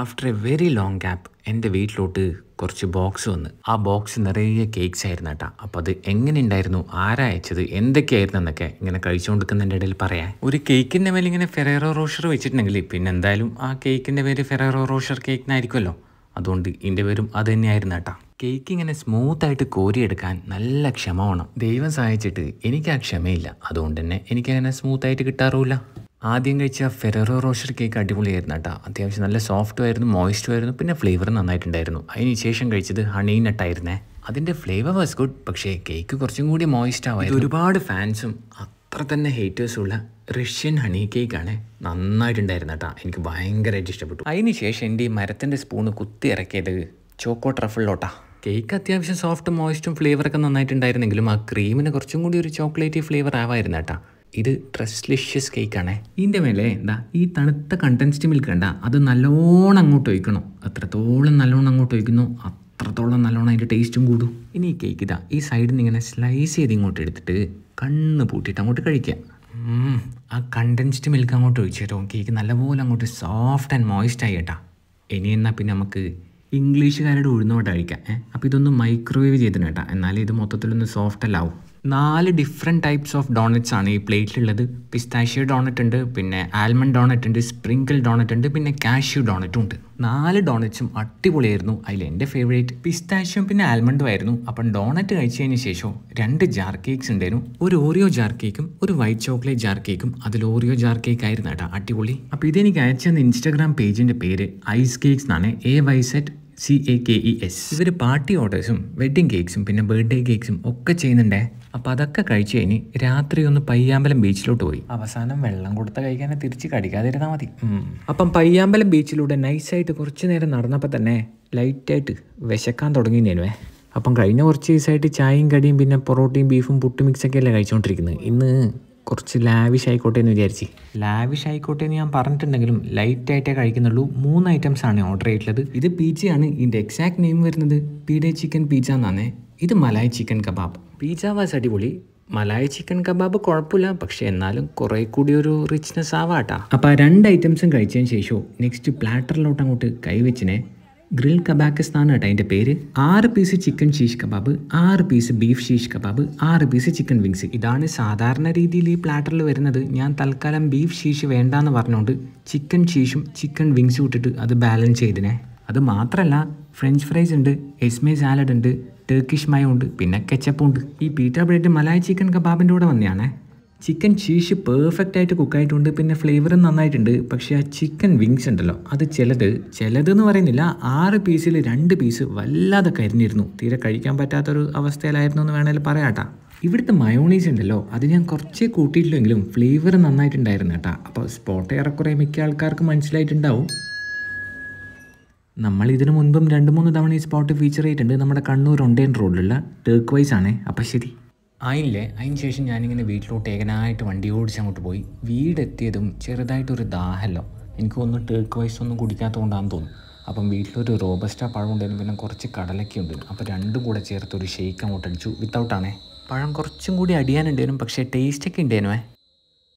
after a very long gap എൻ്റെ വീട്ടിലോട്ട് കുറച്ച് ബോക്സ് വന്ന് ആ ബോക്സ് നിറയെ കേക്ക്സ് ആയിരുന്നു കേട്ടോ അപ്പോൾ അത് എങ്ങനെ ഉണ്ടായിരുന്നു ആരാ അയച്ചത് എന്തൊക്കെയായിരുന്നു എന്നൊക്കെ ഇങ്ങനെ കഴിച്ചുകൊണ്ടിരിക്കുന്നതിൻ്റെ ഇടയിൽ പറയാം ഒരു കേക്കിൻ്റെ മേലെ ഇങ്ങനെ ഫെറേറോ റോഷർ വെച്ചിട്ടുണ്ടെങ്കിൽ പിന്നെ എന്തായാലും ആ കേക്കിൻ്റെ പേര് ഫെറേറോ റോഷർ കേക്കിനായിരിക്കുമല്ലോ അതുകൊണ്ട് ഇതിൻ്റെ പേരും അത് തന്നെയായിരുന്നു കേട്ടോ കേക്ക് ഇങ്ങനെ സ്മൂത്തായിട്ട് കോരിയെടുക്കാൻ നല്ല ക്ഷമ വേണം ദൈവം സഹായിച്ചിട്ട് എനിക്ക് ആ ക്ഷമയില്ല അതുകൊണ്ട് തന്നെ എനിക്കങ്ങനെ സ്മൂത്തായിട്ട് കിട്ടാറുമില്ല ആദ്യം കഴിച്ച ഫെററോ റോഷർ കേക്ക് അടിപൊളിയായിരുന്നു കേട്ടോ അത്യാവശ്യം നല്ല സോഫ്റ്റും ആയിരുന്നു മോയിസ്റ്റും ആയിരുന്നു പിന്നെ ഫ്ലേവർ നന്നായിട്ടുണ്ടായിരുന്നു അതിന് ശേഷം കഴിച്ചത് ഹണി നട്ടായിരുന്നേ അതിൻ്റെ ഫ്ലേവർ വാസ് ഗുഡ് പക്ഷേ കേക്ക് കുറച്ചും കൂടി മോയിസ്റ്റ് ആവായിരുന്നു ഒരുപാട് ഫാൻസും അത്ര തന്നെ ഹേറ്റേഴ്സുള്ള റഷ്യൻ ഹണി കേക്കാണ് നന്നായിട്ടുണ്ടായിരുന്നു കേട്ടോ എനിക്ക് ഭയങ്കരമായിട്ട് ഇഷ്ടപ്പെട്ടു അതിന് ശേഷം എൻ്റെ ഈ മരത്തിൻ്റെ സ്പൂണ് കുത്തി ഇറക്കിയത് ചോക്കോ ട്രഫിളിലോട്ടാ കേക്ക് അത്യാവശ്യം സോഫ്റ്റും മോയിസ്റ്റും ഫ്ലേവറൊക്കെ നന്നായിട്ടുണ്ടായിരുന്നെങ്കിലും ആ ക്രീമിന് കുറച്ചും കൂടി ഒരു ചോക്ലേറ്റി ഫ്ലേവർ ആവായിരുന്നു കേട്ടോ ഇത് ട്രസ്ലിഷ്യസ് കേക്കാണേ ഇതിൻ്റെ മേലെ എന്താ ഈ തണുത്ത കണ്ടൻസ്ഡ് മിൽക്ക് കണ്ട അത് നല്ലോണം അങ്ങോട്ട് ഒഴിക്കണം എത്രത്തോളം നല്ലോണം അങ്ങോട്ട് ഒഴിക്കുന്നു അത്രത്തോളം നല്ലോണം അതിൻ്റെ ടേസ്റ്റും കൂടും ഇനി ഈ കേക്ക് ഇതാ ഈ സൈഡിൽ നിന്ന് ഇങ്ങനെ സ്ലൈസ് ചെയ്ത് ഇങ്ങോട്ട് എടുത്തിട്ട് കണ്ണ് പൂട്ടിയിട്ട് അങ്ങോട്ട് കഴിക്കാം ആ കണ്ടൻസ്ഡ് മിൽക്ക് അങ്ങോട്ട് ഒഴിച്ചിട്ടോ കേക്ക് നല്ലപോലെ അങ്ങോട്ട് സോഫ്റ്റ് ആൻഡ് മോയിസ്റ്റ് ആയി കേട്ടാ ഇനി എന്നാൽ പിന്നെ നമുക്ക് ഇംഗ്ലീഷുകാരുടെ ഉഴുന്നോട്ട് കഴിക്കാം ഏഹ് അപ്പോൾ ഇതൊന്ന് മൈക്രോവേവ് ചെയ്തിന് കേട്ടാ എന്നാലേ ഇത് മൊത്തത്തിലൊന്ന് സോഫ്റ്റ് അല്ലാവും നാല് ഡിഫറെൻറ്റ് ടൈപ്സ് ഓഫ് ഡോണറ്റ്സ് ആണ് ഈ പ്ലേറ്റിലുള്ളത് പിസ്താഷ്യ ഡോണറ്റ് ഉണ്ട് പിന്നെ ആൽമണ്ട് ഡോണറ്റ് ഉണ്ട് സ്പ്രിങ്കിൾ ഡോണറ്റ് ഉണ്ട് പിന്നെ കാഷ്യൂ ഡോണറ്റും ഉണ്ട് നാല് ഡോണറ്റ്സും അടിപൊളിയായിരുന്നു അതിൽ എൻ്റെ ഫേവറേറ്റ് പിസ്താഷ്യം പിന്നെ ആൽമണ്ടും ആയിരുന്നു അപ്പം ഡോണറ്റ് കഴിച്ചതിന് ശേഷം രണ്ട് ജാർ കേക്ക്സ് ഉണ്ടായിരുന്നു ഒരു ഓറിയോ ജാർ കേക്കും ഒരു വൈറ്റ് ചോക്ലേറ്റ് ജാർ കേക്കും അതിൽ ഓറിയോ ജാർ കേക്ക് ആയിരുന്നു കേട്ടോ അടിപൊളി അപ്പോൾ ഇതെനിക്ക് അയച്ചു ഇൻസ്റ്റാഗ്രാം പേജിൻ്റെ പേര് ഐസ് കേക്ക്സ് എന്നാണ് A Y Z C A K E S ഇവർ പാർട്ടി ഓർഡേഴ്സും വെഡ്ഡിങ് കേക്ക്സും പിന്നെ ബർത്ത്ഡേ കേക്ക്സും ഒക്കെ ചെയ്യുന്നുണ്ടേ അപ്പം അതൊക്കെ കഴിച്ച് കഴിഞ്ഞ് രാത്രി ഒന്ന് പയ്യാമ്പലം ബീച്ചിലോട്ട് പോയി അവസാനം വെള്ളം കൊടുത്ത കഴിക്കാനെ തിരിച്ച് കടിക്കാതിരുന്നാൽ മതി അപ്പം പയ്യാമ്പലം ബീച്ചിലൂടെ നൈസായിട്ട് കുറച്ച് നേരം നടന്നപ്പോൾ തന്നെ ലൈറ്റായിട്ട് വിശക്കാൻ തുടങ്ങി ഞാനുവേ അപ്പം കഴിഞ്ഞ കുറച്ച് ദിവസമായിട്ട് ചായയും കടിയും പിന്നെ പൊറോട്ടയും ബീഫും പുട്ട് മിക്സൊക്കെ അല്ലേ കഴിച്ചുകൊണ്ടിരിക്കുന്നത് ഇന്ന് കുറച്ച് ലാവിഷ് ആയിക്കോട്ടെ എന്ന് വിചാരിച്ച് ലാവിഷ് ആയിക്കോട്ടെ എന്ന് ഞാൻ പറഞ്ഞിട്ടുണ്ടെങ്കിലും ലൈറ്റ് ആയിട്ടേ കഴിക്കുന്നുള്ളൂ മൂന്ന് ഐറ്റംസ് ആണ് ഓർഡർ ചെയ്തിട്ടുള്ളത് ഇത് പീച്ചയാണ് ഇതിൻ്റെ എക്സാക്ട് നെയിം വരുന്നത് പീഡ ചിക്കൻ പീച്ച എന്നാണ് ഇത് malai chicken kebab pizza was അടിപൊളി മലായ ചിക്കൻ കബാബ് കുഴപ്പമില്ല പക്ഷെ എന്നാലും കുറെ കൂടി ഒരു റിച്ച്നെസ് ആവാട്ടാ അപ്പോൾ ആ രണ്ട് ഐറ്റംസും കഴിച്ചതിന് ശേഷവും നെക്സ്റ്റ് പ്ലാറ്ററിലോട്ട് അങ്ങോട്ട് കൈവച്ചിനെ ഗ്രിൽ കബാക്കിസ്ഥാൻ കേട്ടോ അതിൻ്റെ പേര് ആറ് പീസ് ചിക്കൻ ഷീഷ് കബാബ് ആറ് പീസ് ബീഫ് ഷീഷ് കബാബ് ആറ് പീസ് ചിക്കൻ വിങ്സ് ഇതാണ് സാധാരണ രീതിയിൽ ഈ പ്ലാറ്ററിൽ വരുന്നത് ഞാൻ തൽക്കാലം ബീഫ് ഷീഷ് വേണ്ടാന്ന് പറഞ്ഞുകൊണ്ട് ചിക്കൻ ഷീഷും ചിക്കൻ വിങ്സും ഇട്ടിട്ട് അത് ബാലൻസ് ചെയ്തിനെ അത് മാത്രമല്ല ഫ്രഞ്ച് ഫ്രൈസ് ഉണ്ട് എസ്മേ സാലഡ് ഉണ്ട് ടർക്കിഷ് മയമുണ്ട് പിന്നെ കെച്ചപ്പുണ്ട് ഈ പീറ്റർ ബ്രെഡ് മലായ ചിക്കൻ കബാബിൻ്റെ കൂടെ വന്നതാണേ ചിക്കൻ ചീഷ് പെർഫെക്റ്റ് ആയിട്ട് കുക്കായിട്ടുണ്ട് പിന്നെ ഫ്ലേവറും നന്നായിട്ടുണ്ട് പക്ഷേ ആ ചിക്കൻ വിങ്സ് ഉണ്ടല്ലോ അത് ചിലത് ചിലത് എന്ന് പറയുന്നില്ല ആറ് പീസിൽ രണ്ട് പീസ് വല്ലാതെ കരിഞ്ഞിരുന്നു തീരെ കഴിക്കാൻ പറ്റാത്തൊരു അവസ്ഥയിലായിരുന്നു എന്ന് വേണമെങ്കിൽ പറയാട്ടാ ഇവിടുത്തെ മയോണീസ് ഉണ്ടല്ലോ അത് ഞാൻ കുറച്ചേ കൂട്ടിയിട്ടില്ലെങ്കിലും ഫ്ലേവർ നന്നായിട്ടുണ്ടായിരുന്നു കേട്ടോ അപ്പോൾ സ്പോട്ട് ഏറെക്കുറെ മിക്ക ആൾക്കാർക്ക് മനസ്സിലായിട്ടുണ്ടാവും നമ്മൾ ഇതിനു മുൻപും രണ്ട് മൂന്ന് തവണ ഈ സ്പോട്ട് ഫീച്ചർ ചെയ്തിട്ടുണ്ട് നമ്മുടെ കണ്ണൂർ ഒണ്ടേൻ റോഡിലുള്ള ടേക്ക് വൈസ് ആണ് അപ്പം ശരി ആയില്ലേ അതിന് ശേഷം ഞാനിങ്ങനെ വീട്ടിലോട്ട് ഏകനായിട്ട് വണ്ടി ഓടിച്ച് അങ്ങോട്ട് പോയി വീടെത്തിയതും ചെറുതായിട്ടൊരു ദാഹല്ലോ എനിക്ക് ഒന്ന് ടേക്ക് വൈസ് ഒന്നും കുടിക്കാത്തതുകൊണ്ടാണെന്ന് തോന്നുന്നു അപ്പം വീട്ടിലൊരു റോബസ്റ്റാ പഴം ഉണ്ടായിരുന്നു പിന്നെ കുറച്ച് കടലൊക്കെ ഉണ്ട് അപ്പോൾ രണ്ടും കൂടെ ചേർത്ത് ഒരു ഷെയ്ക്ക് അങ്ങോട്ട് അടിച്ചു വിത്തൗട്ടാണേ പഴം കുറച്ചും കൂടി അടിയാനുണ്ടായിരുന്നു പക്ഷേ ടേസ്റ്റൊക്കെ ഉണ്ടായിരുന്നു